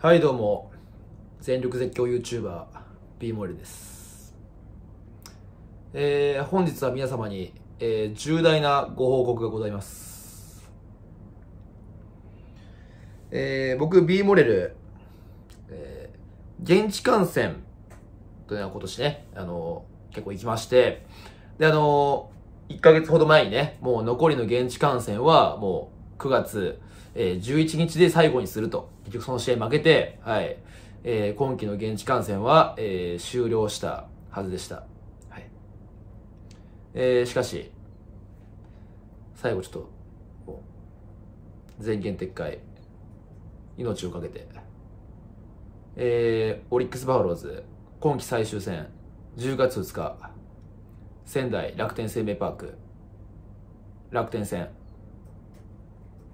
はいどうも全力絶叫 YouTuber B モリですえー、本日は皆様に、えー、重大なご報告がございますえー、僕 B モレル、えー、現地観戦というのは今年ね、あのー、結構行きましてであのー、1ヶ月ほど前にねもう残りの現地観戦はもう9月えー、11日で最後にすると。結局その試合負けて、はい。えー、今季の現地観戦は、えー、終了したはずでした。はい。えー、しかし、最後ちょっと、全言撤回、命をかけて、えー、オリックス・バファローズ、今季最終戦、10月2日、仙台楽天生命パーク、楽天戦、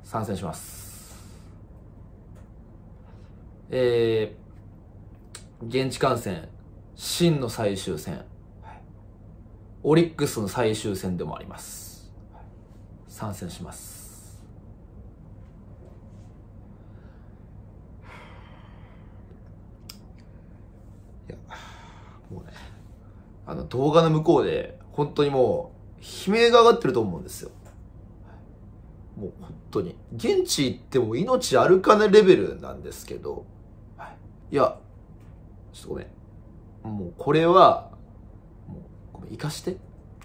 参戦します。えー、現地観戦、真の最終戦、オリックスの最終戦でもあります。参戦します。いや、もうね、あの動画の向こうで、本当にもう、悲鳴が上がってると思うんですよ。もう本当に、現地行っても命あるかねレベルなんですけど、はい、いや、ちょっとごめん。もうこれは、もうごめん、生かして。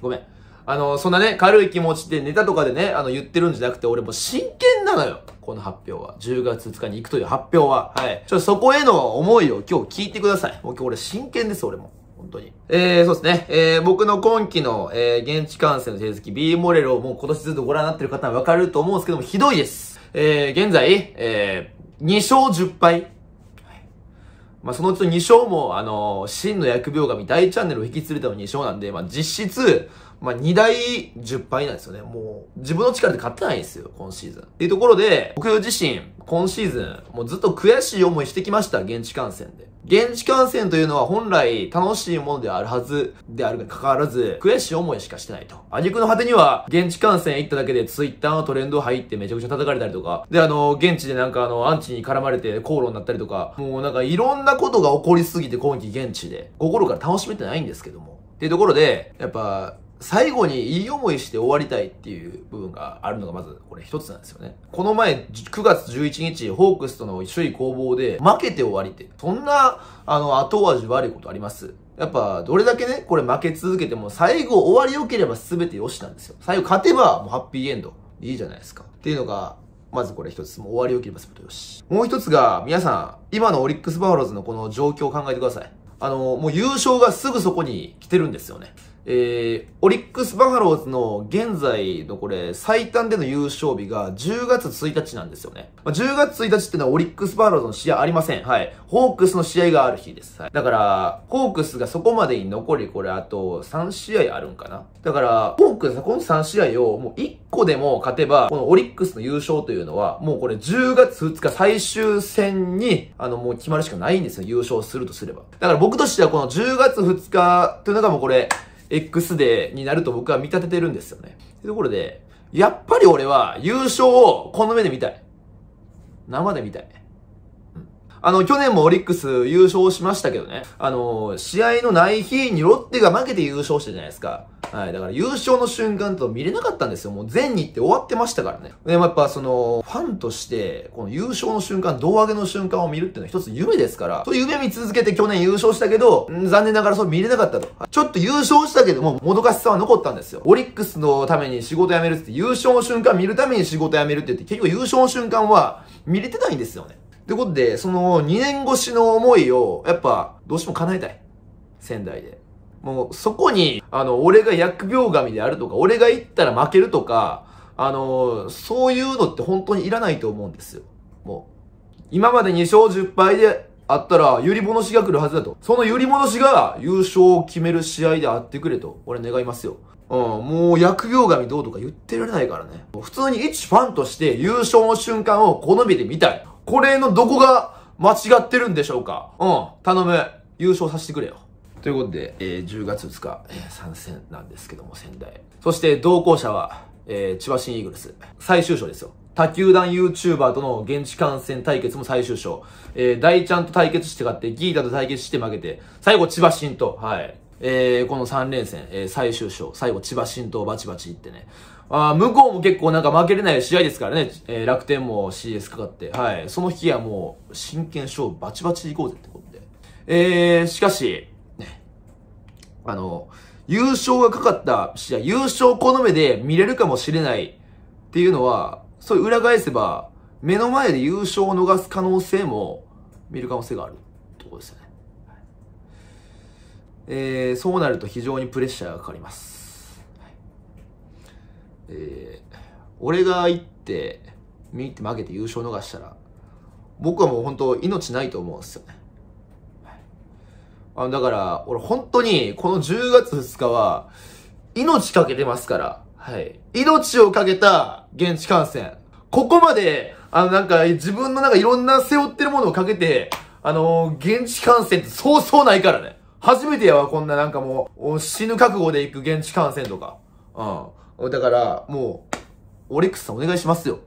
ごめん。あの、そんなね、軽い気持ちでネタとかでね、あの、言ってるんじゃなくて、俺も真剣なのよ。この発表は。10月2日に行くという発表は。はい。ちょ、そこへの思いを今日聞いてください。もう今日俺真剣です、俺も。本当に。えー、そうですね。えー、僕の今期の、えー、現地観戦の手続き B モレルをもう今年ずっとご覧になってる方はわかると思うんですけども、ひどいです。えー、現在、えー、2勝10敗。まあ、そのうちの2勝も、あのー、真の疫病神大チャンネルを引き連れての2勝なんで、まあ、実質、まあ、2大10敗なんですよね。もう、自分の力で勝ってないんですよ、今シーズン。っていうところで、僕自身、今シーズン、もうずっと悔しい思いしてきました、現地観戦で。現地観戦というのは本来楽しいものであるはずであるに関わらず、悔しい思いしかしてないと。挙句の果てには、現地観戦行っただけで Twitter のトレンド入ってめちゃくちゃ叩かれたりとか、で、あの、現地でなんかあの、アンチに絡まれて口論になったりとか、もうなんかいろんなことが起こりすぎて今季現地で、心から楽しめてないんですけども。っていうところで、やっぱ、最後にいい思いして終わりたいっていう部分があるのがまずこれ一つなんですよね。この前9月11日ホークスとの首位攻防で負けて終わりって、そんなあの後味悪いことありますやっぱどれだけね、これ負け続けても最後終わり良ければ全て良しなんですよ。最後勝てばもうハッピーエンド。いいじゃないですか。っていうのがまずこれ一つ、もう終わりをればます。よし。もう一つが、皆さん、今のオリックス・バファローズのこの状況を考えてください。あの、もう優勝がすぐそこに来てるんですよね。えー、オリックスバファローズの現在のこれ、最短での優勝日が10月1日なんですよね。まあ、10月1日ってのはオリックスバファローズの試合ありません。はい。ホークスの試合がある日です。はい。だから、ホークスがそこまでに残りこれあと3試合あるんかな。だから、ホークスはこの3試合をもう1個でも勝てば、このオリックスの優勝というのは、もうこれ10月2日最終戦に、あのもう決まるしかないんですよ。優勝するとすれば。だから僕としてはこの10月2日というのがもうこれ、X デーになると僕は見立ててるんですよね。というところで、やっぱり俺は優勝をこの目で見たい。生で見たい。あの、去年もオリックス優勝しましたけどね。あの、試合のない日にロッテが負けて優勝したじゃないですか。はい、だから優勝の瞬間と見れなかったんですよ。もう全日って終わってましたからね。でもやっぱその、ファンとして、この優勝の瞬間、胴上げの瞬間を見るっていうのは一つ夢ですから、そう夢見続けて去年優勝したけど、残念ながらそれ見れなかったと。ちょっと優勝したけども、もどかしさは残ったんですよ。オリックスのために仕事辞めるって、優勝の瞬間見るために仕事辞めるって言って、結局優勝の瞬間は見れてないんですよね。ってことで、その2年越しの思いを、やっぱ、どうしても叶えたい。仙台で。もうそこに、あの、俺が薬病神であるとか、俺が行ったら負けるとか、あの、そういうのって本当にいらないと思うんですよ。もう。今まで2勝10敗であったら、ゆり戻しが来るはずだと。そのゆり戻しが優勝を決める試合であってくれと、俺願いますよ。うん、もう薬病神どうとか言ってられないからね。普通に一ファンとして優勝の瞬間を好みで見たい。これのどこが間違ってるんでしょうかうん、頼む。優勝させてくれよ。ということで、えー、10月2日、えー、参戦なんですけども、仙台。そして同行者は、えー、千葉新イーグルス。最終章ですよ。他球団 YouTuber との現地観戦対決も最終章。えー、大ちゃんと対決して勝って、ギータと対決して負けて、最後千葉新と、はい。えー、この3連戦、えー、最終章、最後千葉新とバチバチいってね。あ向こうも結構なんか負けれない試合ですからね、えー、楽天も CS かかって、はい。その日はもう、真剣勝負バチバチいこうぜってことで。えー、しかし、あの、優勝がかかった試合、優勝この目で見れるかもしれないっていうのは、そういう裏返せば、目の前で優勝を逃す可能性も、見る可能性があるところですよね。えー、そうなると非常にプレッシャーがかかります。えー、俺が行って、見に行って負けて優勝逃したら、僕はもう本当命ないと思うんですよね。あの、だから、俺本当に、この10月2日は、命かけてますから。はい。命をかけた現地観戦。ここまで、あの、なんか、自分のなんかいろんな背負ってるものをかけて、あのー、現地観戦ってそうそうないからね。初めてやわ、こんななんかもう、死ぬ覚悟で行く現地観戦とか。うん。だから、もう、オリックスさんお願いしますよ。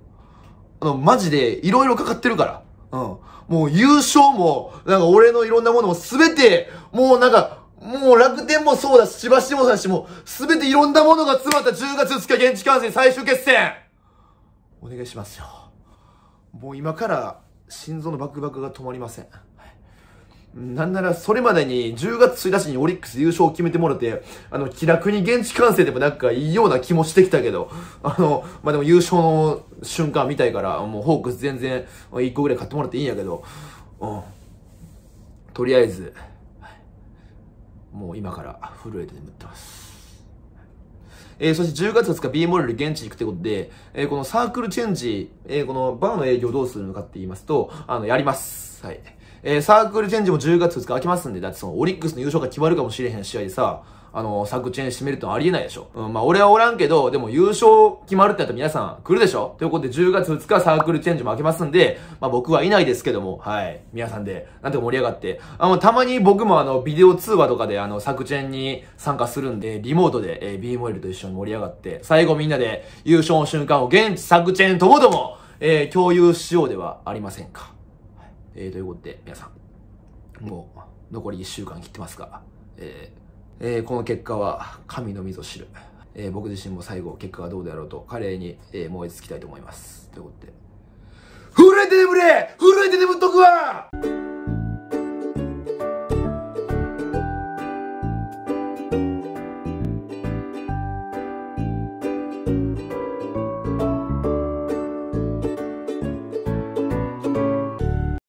あの、マジで、いろいろかかってるから。うん。もう優勝も、なんか俺のいろんなものもすべて、もうなんか、もう楽天もそうだし、千葉市もだし、もうすべていろんなものが詰まった10月2日現地観戦最終決戦お願いしますよ。もう今から心臓のバクバクが止まりません。なんなら、それまでに10月1日にオリックス優勝を決めてもらって、あの、気楽に現地観戦でもなんかいいような気もしてきたけど、あの、まあ、でも優勝の瞬間見たいから、もうホークス全然1個ぐらい買ってもらっていいんやけど、うん。とりあえず、もう今から震えて眠ってます。えー、そして10月2日 B モデル現地に行くってことで、えー、このサークルチェンジ、えー、このバーの営業どうするのかって言いますと、あの、やります。はい。えー、サークルチェンジも10月2日開きますんで、だってそのオリックスの優勝が決まるかもしれへん試合でさ、あのー、サークルチェンジ締めるとありえないでしょ。うん、まあ俺はおらんけど、でも優勝決まるってなったら皆さん来るでしょということで10月2日サークルチェンジも開けますんで、まあ僕はいないですけども、はい、皆さんで、なんとか盛り上がって、あの、たまに僕もあの、ビデオ通話とかであの、サークチェンに参加するんで、リモートで、えー、ム m イルと一緒に盛り上がって、最後みんなで優勝の瞬間を現地サークチェンともども、えー、共有しようではありませんか。えー、ということで、皆さん、もう残り1週間切ってますが、えーえー、この結果は神のみぞ知る。えー、僕自身も最後、結果がどうであろうと、華麗に、えー、燃え尽きたいと思います。ということで、震えて眠れ震えて眠っとくわ